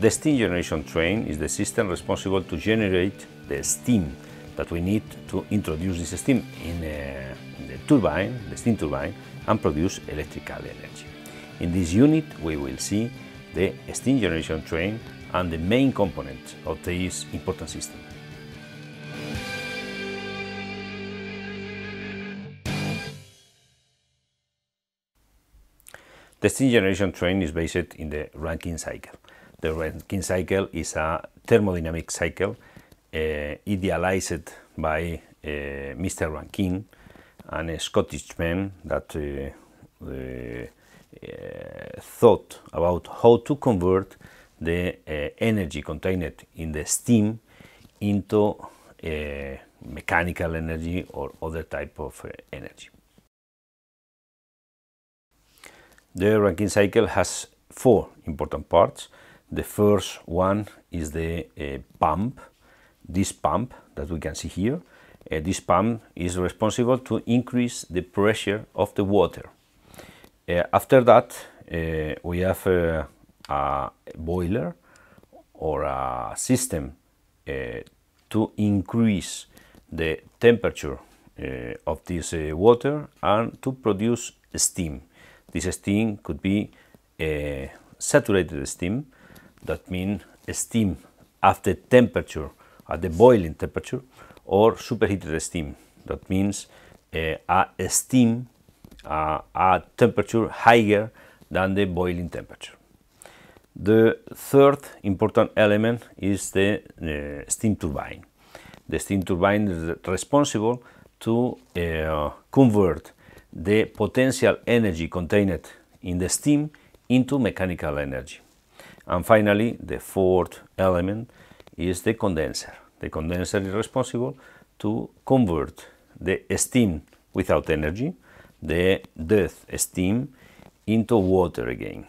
The steam generation train is the system responsible to generate the steam that we need to introduce this steam in, uh, in the turbine, the steam turbine, and produce electrical energy. In this unit we will see the steam generation train and the main component of this important system. The steam generation train is based in the Rankine cycle. The Rankine cycle is a thermodynamic cycle eh, idealized by eh, Mr. Rankine, an Scottish man that eh, thought about how to convert the energy contained in the steam into mechanical energy or other type of energy. The Rankine cycle has four important parts. The first one is the uh, pump, this pump that we can see here. Uh, this pump is responsible to increase the pressure of the water. Uh, after that, uh, we have uh, a boiler or a system uh, to increase the temperature of this water and to produce steam. This steam could be saturated steam that means steam after temperature, at the boiling temperature, or superheated steam. That means uh, a steam uh, at temperature higher than the boiling temperature. The third important element is the uh, steam turbine. The steam turbine is responsible to uh, convert the potential energy contained in the steam into mechanical energy. And finally, the fourth element is the condenser. The condenser is responsible to convert the steam without energy, the death steam, into water again.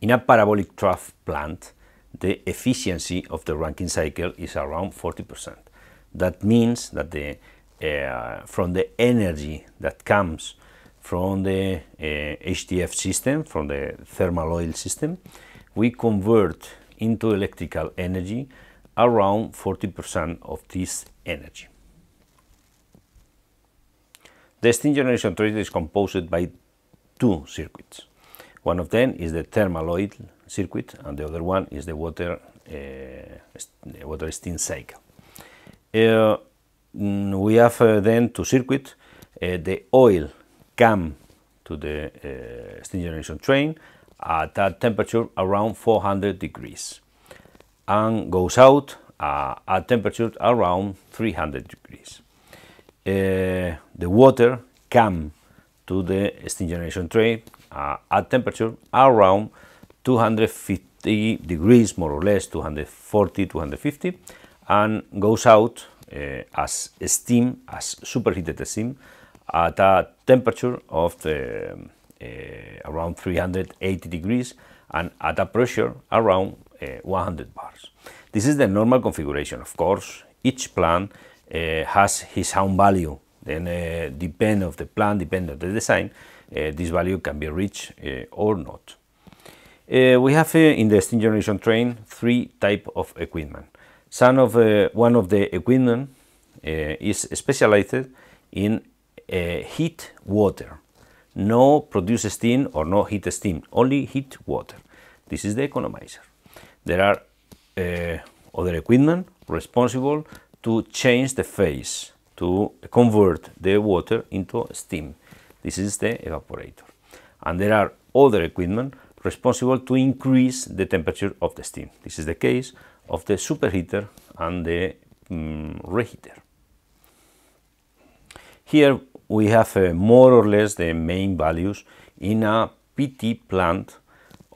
In a parabolic trough plant, the efficiency of the Rankine cycle is around 40%. That means that the, uh, from the energy that comes from the HDF eh, system, from the thermal oil system, we convert into electrical energy around 40% of this energy. The steam generation tracer is composed by two circuits. One of them is the thermal oil circuit and the other one is the water, uh, water steam cycle. Uh, we have uh, then two circuits, the oil come to the uh, steam generation train at a temperature around 400 degrees and goes out uh, at temperature around 300 degrees. Uh, the water comes to the steam generation train uh, at temperature around 250 degrees, more or less 240, 250, and goes out uh, as steam, as superheated steam, at a temperature of the, uh, uh, around 380 degrees and at a pressure around uh, 100 bars. This is the normal configuration. Of course, each plant has his own value. Then, uh, depend of the plant, depend of the design, this value can be reached or not. Uh, we have uh, in the steam generation train three type of equipment. Some of, uh, one of the equipment is specialized in Eh, heat water. No produce steam or no heat steam, only heat water. This is the economizer. There are eh, other equipment responsible to change the phase, to convert the water into steam. This is the evaporator. And there are other equipment responsible to increase the temperature of the steam. This is the case of the superheater and the um, reheater. Here we have uh, more or less the main values in a PT plant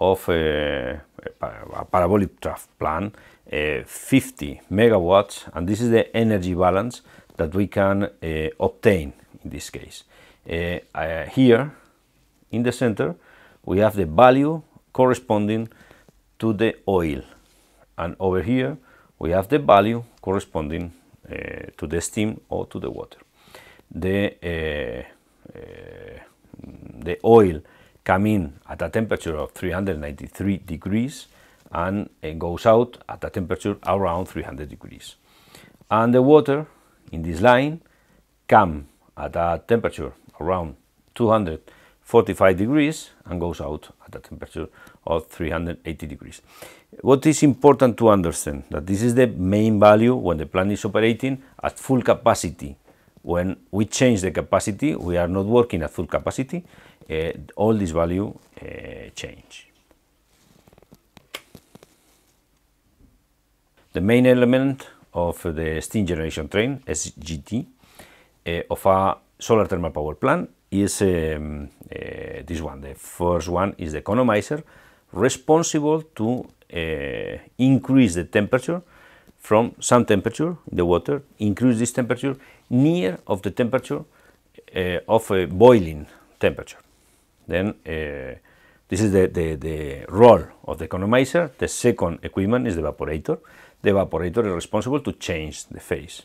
of a, uh, a parabolic trough plant, uh, 50 megawatts, and this is the energy balance that we can uh, obtain in this case. Uh, uh, here, in the center, we have the value corresponding to the oil, and over here, we have the value corresponding to the steam or to the water the, the eh, eh, oil come in at a temperature of 393 degrees and eh, goes out at a temperature around 300 degrees. And the water in this line come at a temperature around 245 degrees and goes out at a temperature of 380 degrees. What is important to understand that this is the main value when the plant is operating at full capacity when we change the capacity, we are not working at full capacity, uh, all this value uh, change. The main element of the steam generation train, SGT, uh, eh, of a solar thermal power plant is um, this one. The first one is the economizer responsible to increase the temperature from some temperature in the water, increase this temperature near of the temperature uh, of a boiling temperature. Then uh, this is the, the, the, role of the economizer. The second equipment is the evaporator. The evaporator is responsible to change the phase.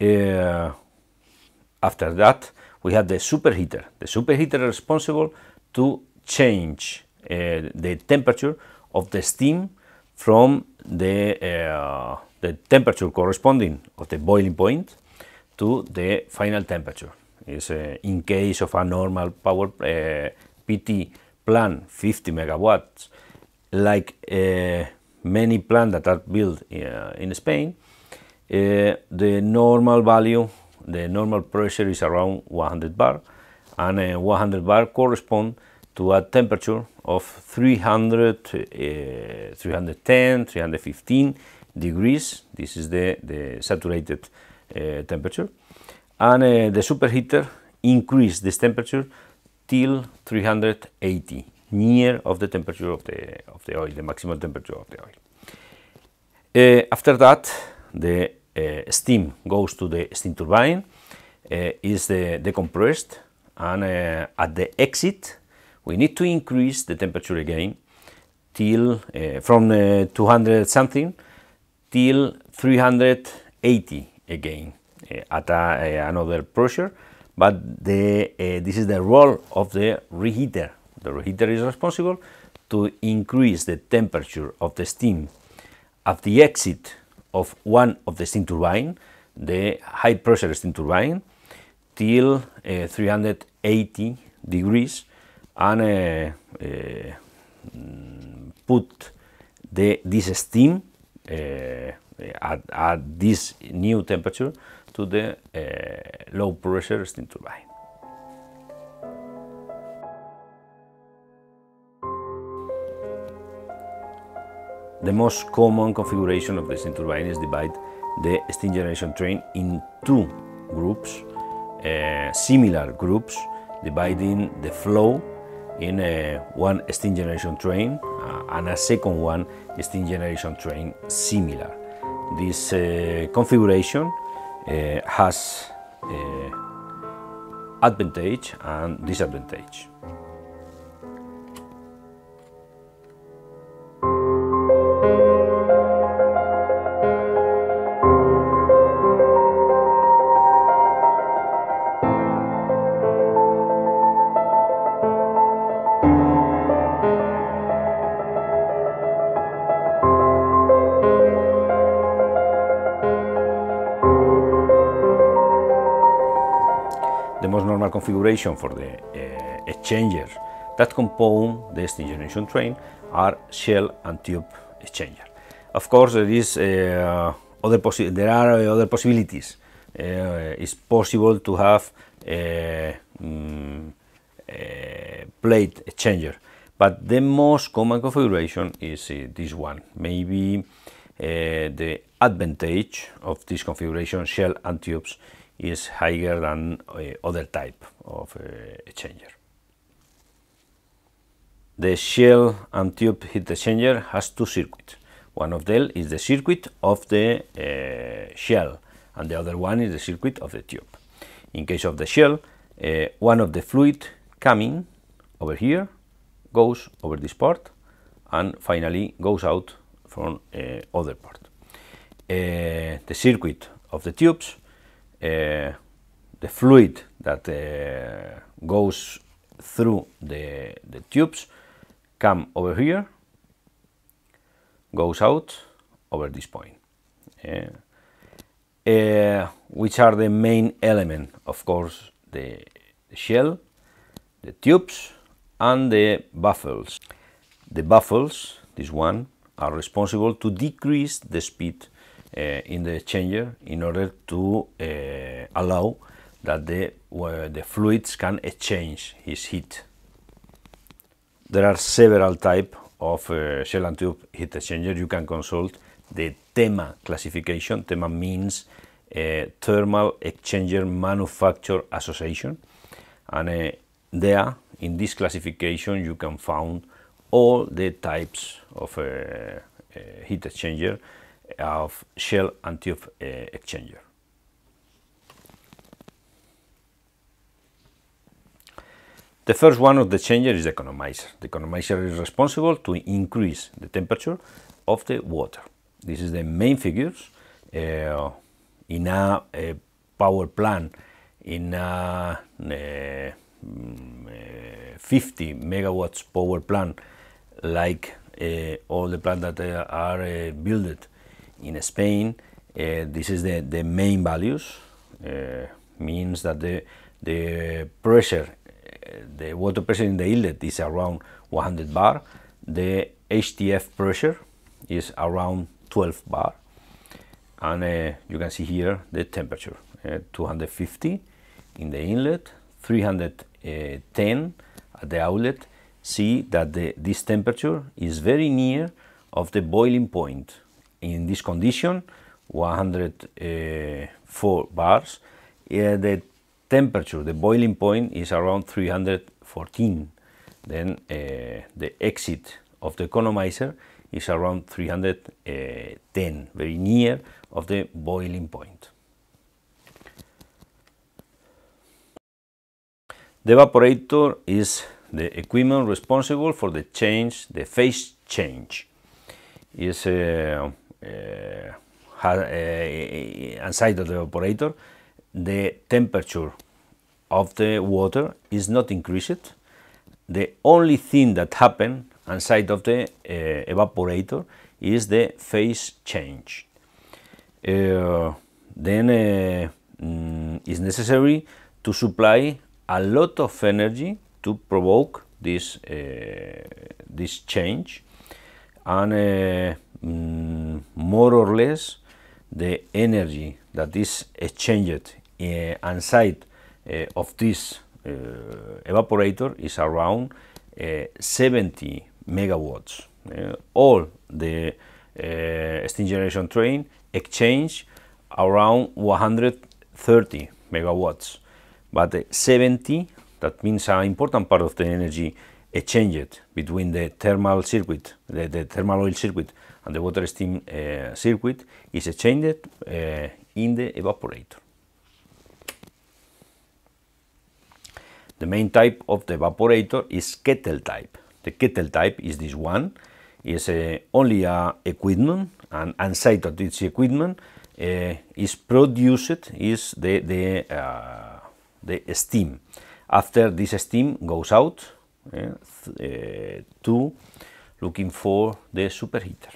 Uh, after that, we have the superheater. The superheater is responsible to change uh, the temperature of the steam from the, uh, the temperature corresponding of the boiling point to the final temperature. Is uh, in case of a normal power uh, PT plant 50 megawatts, like uh, many plants that are built uh, in Spain, uh, the normal value, the normal pressure is around 100 bar, and uh, 100 bar correspond to a temperature of 300, 310, 315 degrees. This is the, the saturated temperature Eh, temperature. And eh, the superheater increase this temperature till 380 near of the temperature of the of the oil the maximum temperature of the oil uh, after that the uh, steam goes to the steam turbine uh, is decompressed and at the exit we need to increase the temperature again till from 200 something till 380 again eh, at a, eh, another pressure but the, eh, this is the role of the reheater the reheater is responsible to increase the temperature of the steam at the exit of one of the steam turbine the high pressure steam turbine till uh, 380 degrees and uh, uh, put the, this steam at, at this new temperature to the eh, low pressure steam turbine. The most common configuration of the steam turbine is divide the steam generation train in two groups, uh, similar groups, dividing the flow in a, eh, one steam generation train uh, and a second one steam generation train similar. This uh, configuration uh, has uh, advantage and disadvantage. configuration for the uh, exchanger that compose the next generation train are shell and tube exchanger. Of course, there is uh, other there are uh, other possibilities. Uh, it's possible to have a, um, a plate exchanger, but the most common configuration is uh, this one. Maybe uh, the advantage of this configuration shell and tubes is higher than eh, other type of eh, exchanger. The shell and tube heat exchanger has two circuits. One of them is the circuit of the uh, shell and the other one is the circuit of the tube. In case of the shell, uh, one of the fluid coming over here goes over this part and finally goes out from uh, other part. the circuit of the tubes uh, the fluid that uh, goes through the, the tubes come over here, goes out over this point. Uh, which are the main element, of course, the, the shell, the tubes, and the baffles. The baffles, this one, are responsible to decrease the speed Eh, in the exchanger in order to eh, allow that the, the fluids can exchange its heat. There are several types of uh, shell and tube heat exchanger. You can consult the TEMA classification. TEMA means uh, Thermal Exchanger Manufacturer Association. And uh, there, in this classification, you can find all the types of heat exchanger of shell and tube uh, exchanger. The first one of the changer is the economizer. The economizer is responsible to increase the temperature of the water. This is the main figures uh, in a, a, eh, power plant in a, a mm, 50 megawatts power plant like uh, all the plants that are uh, built in Spain, uh, this is the, the main values, uh, means that the, the pressure, uh, the water pressure in the inlet is around 100 bar, the HTF pressure is around 12 bar, and uh, you can see here the temperature uh, 250 in the inlet 310 at the outlet see that the, this temperature is very near of the boiling point in this condition, 104 uh, bars, the temperature, the boiling point is around 314. Then uh, the exit of the economizer is around 310, uh, very near of the boiling point. The evaporator is the equipment responsible for the change, the phase change. Is uh, Eh, eh, eh, inside of the evaporator, the temperature of the water is not increased. The only thing that happen inside of the evaporator is the phase change. then mm, it's necessary to supply a lot of energy to provoke this uh, this change and uh, Mm, more or less the energy that is exchanged uh, inside uh, of this uh, evaporator is around 70 megawatts. all the steam generation train exchange around 130 megawatts, but 70, that means an important part of the energy exchanged between the thermal circuit, the, the thermal oil circuit and the water steam uh, circuit is exchanged uh, in the evaporator. The main type of the evaporator is kettle type. The kettle type is this one. It's uh, only a uh, equipment, an unsighted its equipment uh, is produced is the, the, uh, the steam. After this steam goes out, Eh, eh, two, looking for the superheater.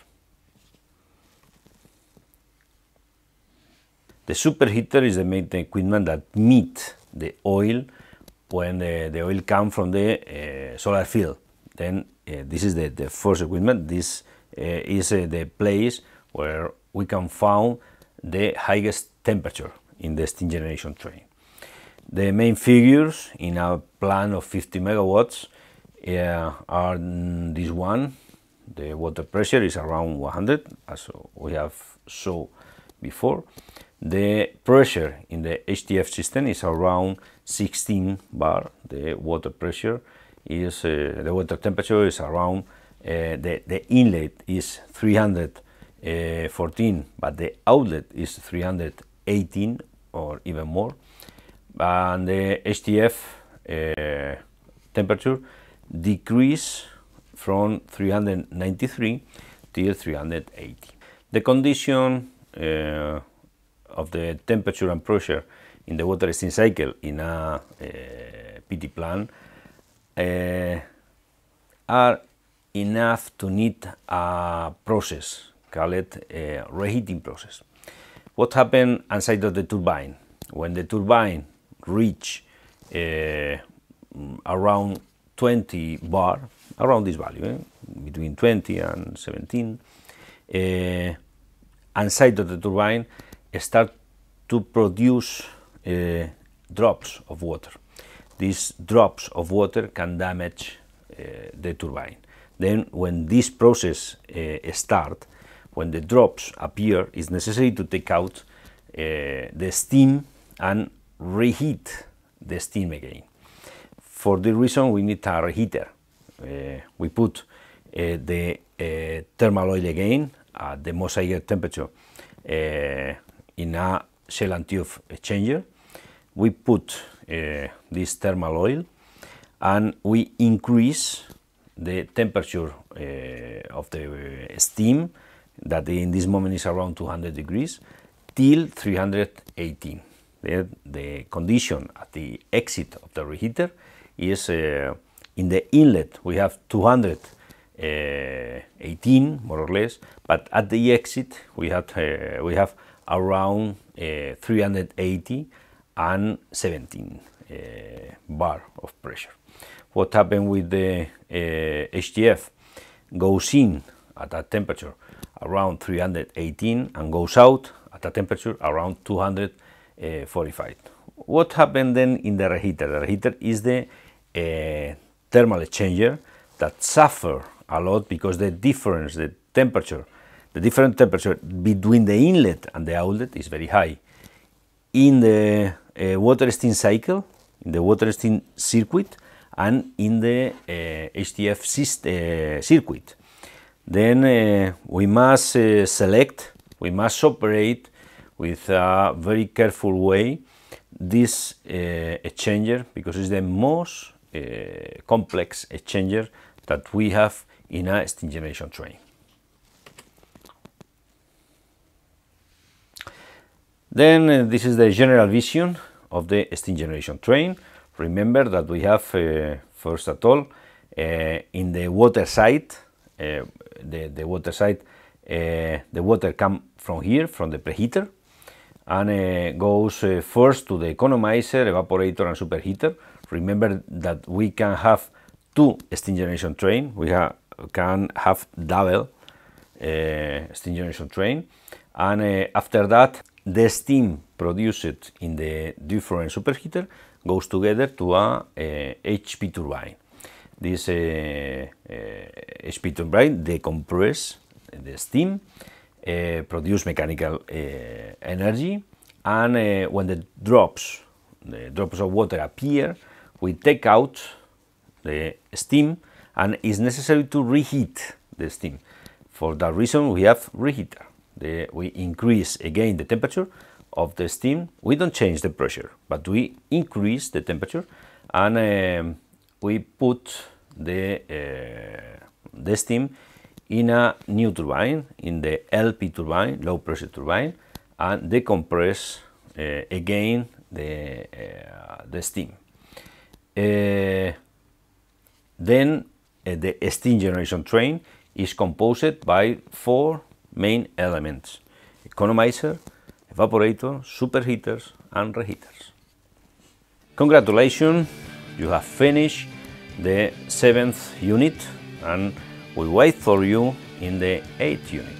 The superheater is the main equipment that meet the oil when the, eh, the oil comes from the uh, solar field. Then uh, this is the, the first equipment. This uh, is the place where we can find the highest temperature in the steam generation train. The main figures in a plan of 50 megawatts yeah, are this one. The water pressure is around 100, as we have saw before. The pressure in the HTF system is around 16 bar. The water pressure is, uh, the water temperature is around, uh, the, the inlet is 314, uh, but the outlet is 318 or even more. And the HTF uh, temperature decrease from 393 till 380. The condition uh, of the temperature and pressure in the water exchange cycle in a uh, PT plan uh, are enough to need a process called a reheating process. What happened inside of the turbine? When the turbine reach uh, around 20 bar, around this value, eh? between 20 and 17, uh, eh, inside of the turbine eh, start to produce uh, drops of water. These drops of water can damage uh, the turbine. Then when this process uh, start, when the drops appear, it's necessary to take out the steam and reheat the steam again. For this reason, we need a reheater. Uh, we put uh, the uh, thermal oil again at uh, the most higher temperature in a shell and tube exchanger. We put this thermal oil and we increase the temperature of the steam that in this moment is around 200 degrees till 318. Then the condition at the exit of the reheater is eh, in the inlet we have 218 eh, more or less, but at the exit we have eh, we have around 380 and 17 bar of pressure. What happened with the HTF Goes in at a temperature around 318 and goes out at a temperature around 245. What happened then in the reheater? The reheater is the a thermal exchanger that suffer a lot because the difference, the temperature, the different temperature between the inlet and the outlet is very high. In the uh, water steam cycle, in the water steam circuit, and in the uh, HTF uh, circuit. Then uh, we must uh, select, we must operate with a very careful way this uh, exchanger because it's the most complex exchanger that we have in a steam generation train. Then uh, this is the general vision of the steam generation train. Remember that we have, uh, first at all, uh, in the water side, uh, the, the, water side, uh, the water comes from here, from the preheater, and uh, goes first to the economizer, evaporator and superheater, Remember that we can have two steam generation train. We ha can have double uh, steam generation train. And uh, after that, the steam produced in the different superheater goes together to a, a eh, HP turbine. This uh, HP turbine decompress the steam, produce mechanical energy, and when the drops, the drops of water appear, we take out the steam and it's necessary to reheat the steam. For that reason we have reheater. The, we increase again the temperature of the steam. We don't change the pressure, but we increase the temperature and um, we put the, uh, the steam in a new turbine, in the LP turbine, low pressure turbine, and decompress uh, again the, uh, the steam. Uh, then uh, the steam generation train is composed by four main elements, economizer, evaporator, superheaters and reheaters. Congratulations, you have finished the seventh unit and we wait for you in the eighth unit.